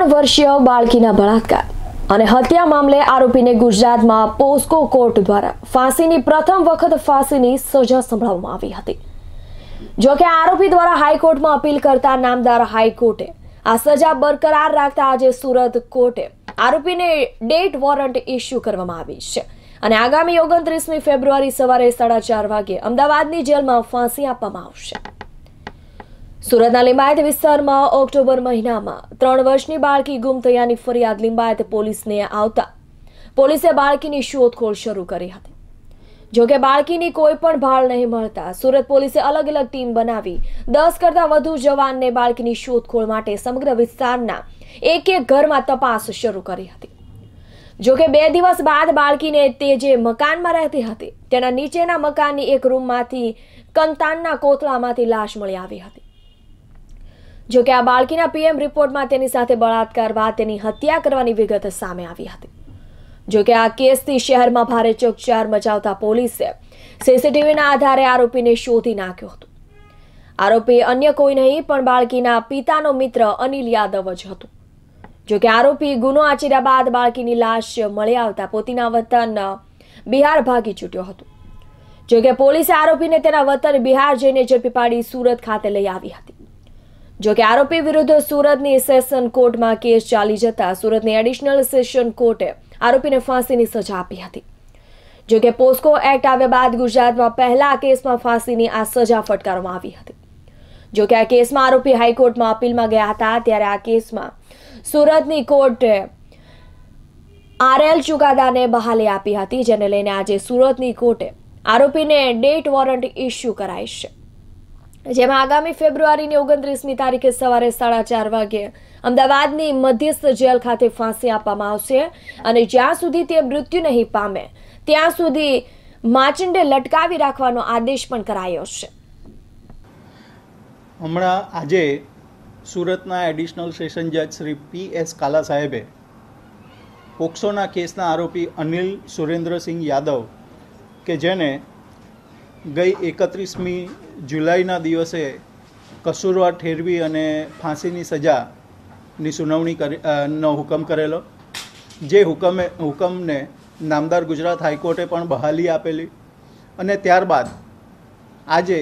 ત્રણ વર્ષીય બાળકીના બળાત્કાર અને હત્યા મામલે આરોપીને ગુજરાતમાં પોસ્કો કોર્ટ દ્વારા ફાંસીની પ્રથમ વખત ફાંસીની સજા સંભળાવવામાં આવી હતી જોકે આરોપી દ્વારા હાઈકોર્ટમાં અપીલ કરતા નામદાર હાઈકોર્ટે આ સજા બરકરાર રાખતા આજે સુરત કોર્ટે આરોપીને ડેટ વોરંટ ઇસ્યુ કરવામાં આવી છે અને આગામી ઓગણત્રીસમી ફેબ્રુઆરી સવારે સાડા ચાર વાગે અમદાવાદની જેલમાં ફાંસી આપવામાં આવશે સુરતના લિંબાયત વિસ્તારમાં ઓક્ટોબર મહિનામાં ત્રણ વર્ષની બાળકી ગુમ થયાની ફરિયાદ લિંબાયત પોલીસને આવતા પોલીસે બાળકીની શોધખોળ શરૂ કરી હતી જોકે બાળકીની કોઈ પણ ભાળ નહીં મળતા સુરત પોલીસે અલગ અલગ ટીમ બનાવી દસ કરતાં વધુ જવાનને બાળકીની શોધખોળ માટે સમગ્ર વિસ્તારના એક એક ઘરમાં તપાસ શરૂ કરી હતી જોકે બે દિવસ બાદ બાળકીને તે જે મકાનમાં રહેતી હતી તેના નીચેના મકાનની એક રૂમમાંથી કંતાનના કોથળામાંથી લાશ મળી આવી હતી જોકે આ બાળકીના પીએમ રિપોર્ટમાં તેની સાથે બળાત્કાર બાદ તેની હત્યા કરવાની વિગત સામે આવી હતી જોકે આ કેસથી શહેરમાં ભારે ચોકચાર મચાવતા પોલીસે સીસીટીવીના આધારે આરોપીને શોધી નાખ્યો હતો આરોપી અન્ય કોઈ નહીં પણ બાળકીના પિતાનો મિત્ર અનિલ યાદવ જ હતો જોકે આરોપી ગુનો આચર્યા બાદ બાળકીની લાશ મળી આવતા પોતીના વતન બિહાર ભાગી છૂટ્યો હતો જો કે પોલીસે આરોપીને તેના વતન બિહાર જઈને ઝડપી પાડી સુરત ખાતે લઈ આવી હતી જોકે આરોપી વિરુદ્ધ સુરતની સેશન કોર્ટમાં કેસ ચાલી જતા સુરતની એડિશનલ સેશન કોર્ટે આરોપીને ફાંસીની સજા આપી હતી જોકે પોસ્કો એક્ટ આવ્યા બાદ ગુજરાતમાં પહેલા આ કેસમાં ફાંસીની આ સજા ફટકારવામાં આવી હતી જોકે આ કેસમાં આરોપી હાઈકોર્ટમાં અપીલમાં ગયા હતા ત્યારે આ કેસમાં સુરતની કોર્ટે આરએલ ચુકાદાને બહાલી આપી હતી જેને લઈને આજે સુરતની કોર્ટે આરોપીને ડેટ વોરંટ ઇસ્યુ કરાઈ છે જેમાં આગામી ફેબ્રુઆરીની ઓગણત્રીસમી તારીખે સવારે સાડા ચાર વાગે અમદાવાદની મધ્યસ્થ જેલ ખાતે ફાંસી આપવામાં આવશે અને જ્યાં સુધી તે મૃત્યુ નહીં પામે ત્યાં સુધી માચંડે લટકાવી રાખવાનો આદેશ પણ કરાયો છે હમણાં આજે સુરતના એડિશનલ સેશન જજ શ્રી પી એસ કાલા સાહેબે પોક્સોના કેસના આરોપી અનિલ સુરેન્દ્રસિંહ યાદવ કે જેને ગઈ એકત્રીસમી જુલાઈના દિવસે કસૂરવાર ઠેરવી અને ફાંસીની સજાની સુનાવણી કરી નો હુકમ કરેલો જે હુકમે હુકમને નામદાર ગુજરાત હાઈકોર્ટે પણ બહાલી આપેલી અને ત્યારબાદ આજે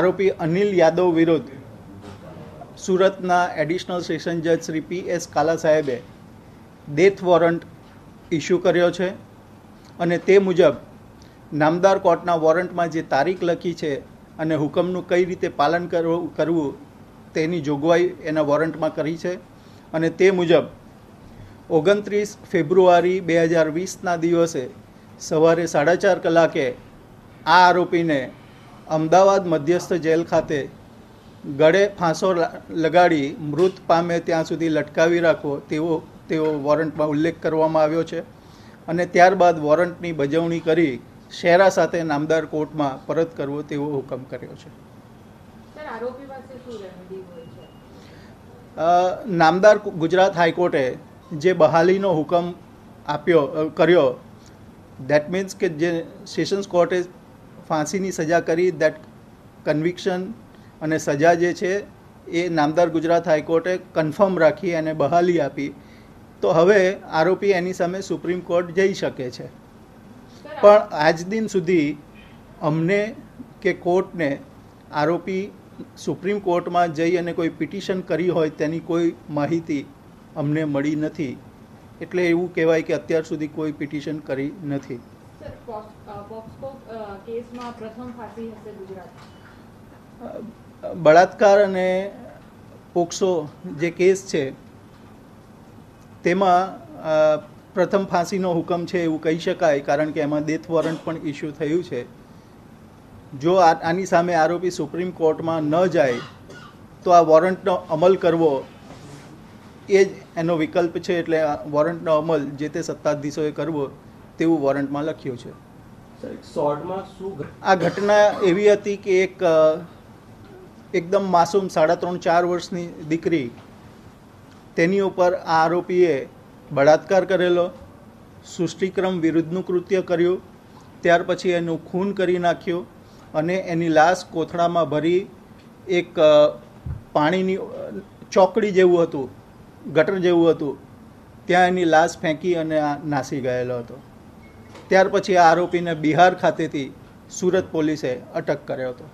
આરોપી અનિલ યાદવ વિરુદ્ધ સુરતના એડિશનલ સેશન જજ શ્રી પી એસ કાલા સાહેબે ડેથ વોરંટ ઇસ્યુ કર્યો છે અને તે મુજબ નામદાર કોર્ટના વોરંટમાં જે તારીખ લખી છે અને હુકમનું કઈ રીતે પાલન કરવું કરવું તેની જોગવાઈ એના વોરંટમાં કરી છે અને તે મુજબ ઓગણત્રીસ ફેબ્રુઆરી બે હજાર વીસના દિવસે સવારે સાડા ચાર કલાકે આ આરોપીને અમદાવાદ મધ્યસ્થ જેલ ખાતે ગળે ફાંસો લગાડી મૃત પામે ત્યાં સુધી લટકાવી રાખવો તેવો તેવો વોરંટમાં ઉલ્લેખ કરવામાં આવ્યો છે અને ત્યારબાદ વોરંટની બજવણી કરી શેરા સાથે નામદાર કોર્ટમાં પરત કરવો તેવો હુકમ કર્યો છે નામદાર ગુજરાત હાઈકોર્ટે જે બહાલીનો હુકમ આપ્યો કર્યો દેટ મીન્સ કે જે સેશન્સ કોર્ટે ફાંસીની સજા કરી દેટ કન્વિક્શન અને સજા જે છે એ નામદાર ગુજરાત હાઈકોર્ટે કન્ફર્મ રાખી અને બહાલી આપી તો હવે આરોપી એની સામે સુપ્રીમ કોર્ટ જઈ શકે છે પણ આજ દિન સુધી અમને કે કોર્ટને આરોપી સુપ્રીમ કોર્ટમાં જઈ અને કોઈ પિટિશન કરી હોય તેની કોઈ માહિતી અમને મળી નથી એટલે એવું કહેવાય કે અત્યાર સુધી કોઈ પિટિશન કરી નથી બળાત્કાર અને પોક્સો જે કેસ છે તેમાં પ્રથમ ફાંસીનો હુકમ છે એવું કહી શકાય કારણ કે એમાં ડેથ વોરંટ પણ ઇસ્યુ થયું છે જો આની સામે આરોપી સુપ્રીમ કોર્ટમાં ન જાય તો આ વોરંટનો અમલ કરવો એ જ એનો વિકલ્પ છે એટલે વોરંટનો અમલ જે તે સત્તાધીશોએ કરવો તેવું વોરંટમાં લખ્યું છે આ ઘટના એવી હતી કે એક એકદમ માસૂમ સાડા ત્રણ ચાર વર્ષની દીકરી તેની ઉપર આ આરોપીએ બળાત્કાર કરેલો સૃષ્ટિક્રમ વિરુદ્ધનું કૃત્ય કર્યું ત્યાર પછી એનું ખૂન કરી નાખ્યું અને એની લાશ કોથળામાં ભરી એક પાણીની ચોકડી જેવું હતું ગટર જેવું હતું ત્યાં એની લાશ ફેંકી અને નાસી ગયેલો હતો ત્યાર પછી આ આરોપીને બિહાર ખાતેથી સુરત પોલીસે અટક કર્યો હતો